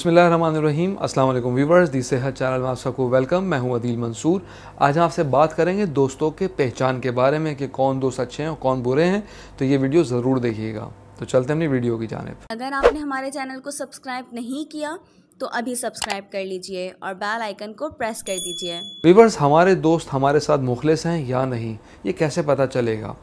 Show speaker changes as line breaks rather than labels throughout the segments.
अस्सलाम वालेकुम व्यूवर्स दी सेहत चैनल में आप सबको वेलकम मैं हूं अदील मंसूर आज आपसे बात करेंगे दोस्तों के पहचान के बारे में कि कौन दोस्त अच्छे हैं और कौन बुरे हैं तो ये वीडियो ज़रूर देखिएगा तो चलते हैं अपनी वीडियो की जानब अगर आपने हमारे चैनल को सब्सक्राइब नहीं किया तो अभी सब्सक्राइब कर लीजिए और बेल आइकन को प्रेस कर दीजिए व्यूवर्स हमारे दोस्त हमारे साथ मुखलिस हैं या नहीं ये कैसे पता चलेगा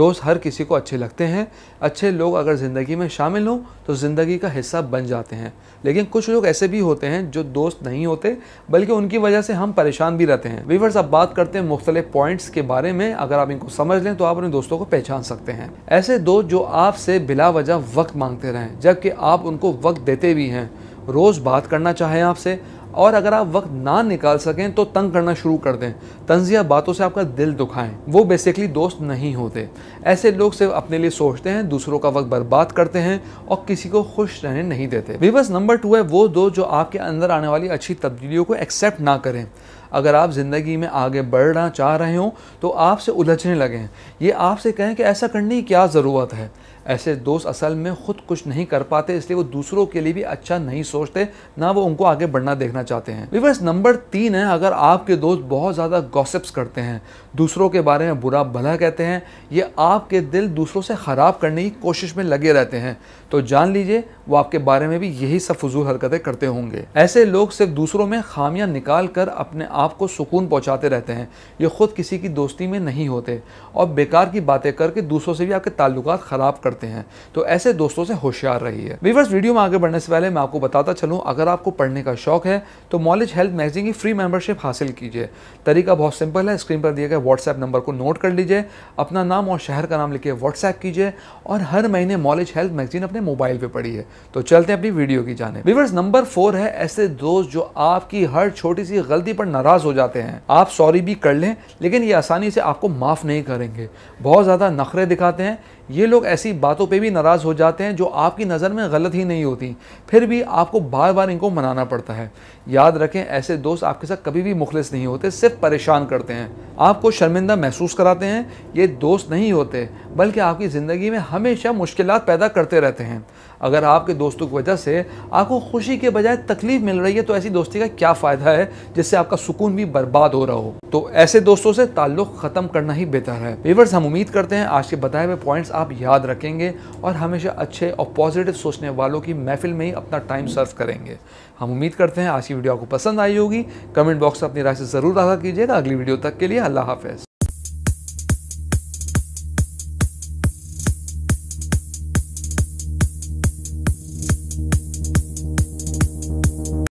दोस्त हर किसी को अच्छे लगते हैं अच्छे लोग अगर ज़िंदगी में शामिल हों तो ज़िंदगी का हिस्सा बन जाते हैं लेकिन कुछ लोग ऐसे भी होते हैं जो दोस्त नहीं होते बल्कि उनकी वजह से हम परेशान भी रहते हैं वीवर्स अब बात करते हैं मुख्तलि पॉइंट्स के बारे में अगर आप इनको समझ लें तो आप अपने दोस्तों को पहचान सकते हैं ऐसे दोस्त जो आपसे बिला वजह वक्त मांगते रहें जबकि आप उनको वक्त देते भी हैं रोज़ बात करना चाहें आपसे और अगर आप वक्त ना निकाल सकें तो तंग करना शुरू कर दें तंजिया बातों से आपका दिल दुखाएं वो बेसिकली दोस्त नहीं होते ऐसे लोग सिर्फ अपने लिए सोचते हैं दूसरों का वक्त बर्बाद करते हैं और किसी को खुश रहने नहीं देते विवस नंबर टू है वो दो जो आपके अंदर आने वाली अच्छी तब्दीलियों को एक्सेप्ट ना करें अगर आप ज़िंदगी में आगे बढ़ना चाह रहे हो तो आपसे उलझने लगे हैं ये आपसे कहें कि ऐसा करने की क्या ज़रूरत है ऐसे दोस्त असल में ख़ुद कुछ नहीं कर पाते इसलिए वो दूसरों के लिए भी अच्छा नहीं सोचते ना वो उनको आगे बढ़ना देखना चाहते हैं विवर्स नंबर तीन है अगर आपके दोस्त बहुत ज़्यादा गॉसिप्स करते हैं दूसरों के बारे में बुरा भला कहते हैं ये आपके दिल दूसरों से ख़राब करने की कोशिश में लगे रहते हैं तो जान लीजिए वो आपके बारे में भी यही सब फजूल हरकतें करते होंगे ऐसे लोग सिर्फ दूसरों में खामियां निकाल कर अपने आपको सुकून पहुंचाते रहते हैं ये ख़ुद किसी की दोस्ती में नहीं होते और बेकार की बातें करके दूसरों से भी आपके ताल्लुक ख़राब करते हैं तो ऐसे दोस्तों से होशियार रहिए वीवर्स वीडियो में आगे बढ़ने से पहले मैं आपको बताता चलूँ अगर आपको पढ़ने का शौक है तो मॉलेज हेल्थ मैगजीन की फ्री मेंबरशिप हासिल कीजिए तरीका बहुत सिंपल है स्क्रीन पर दिए गए व्हाट्सएप नंबर को नोट कर लीजिए अपना नाम और शहर का नाम लिखिए व्हाट्सएप कीजिए और हर महीने मॉलेज हेल्थ मैगजीन अपने मोबाइल पर पढ़िए तो चलते हैं अपनी वीडियो की जाने वीवर्स नंबर फोर है ऐसे दोस्त जो आपकी हर छोटी सी गलती पर नाराज नाराज़ हो जाते हैं आप सॉरी भी कर लें लेकिन ये आसानी से आपको माफ़ नहीं करेंगे बहुत ज़्यादा नखरे दिखाते हैं ये लोग ऐसी बातों पे भी नाराज़ हो जाते हैं जो आपकी नज़र में गलत ही नहीं होती फिर भी आपको बार बार इनको मनाना पड़ता है याद रखें ऐसे दोस्त आपके साथ कभी भी मुखलिस नहीं होते सिर्फ परेशान करते हैं आपको शर्मिंदा महसूस कराते हैं ये दोस्त नहीं होते बल्कि आपकी ज़िंदगी में हमेशा मुश्किल पैदा करते रहते हैं अगर आपके दोस्तों की वजह से आपको खुशी के बजाय तकलीफ मिल रही है तो ऐसी दोस्ती का क्या फ़ायदा है जिससे आपका सुकून भी बर्बाद हो रहा हो तो ऐसे दोस्तों से ताल्लुक़ ख़त्म करना ही बेहतर है वीवर्स हम उम्मीद करते हैं आज के बताए हुए पॉइंट्स आप याद रखेंगे और हमेशा अच्छे और पॉजिटिव सोचने वालों की महफिल में ही अपना टाइम सर्व करेंगे हम उम्मीद करते हैं आज की वीडियो आपको पसंद आई होगी कमेंट बॉक्स में अपनी राय से ज़रूर आगा कीजिएगा अगली वीडियो तक के लिए अल्लाह हाफिज़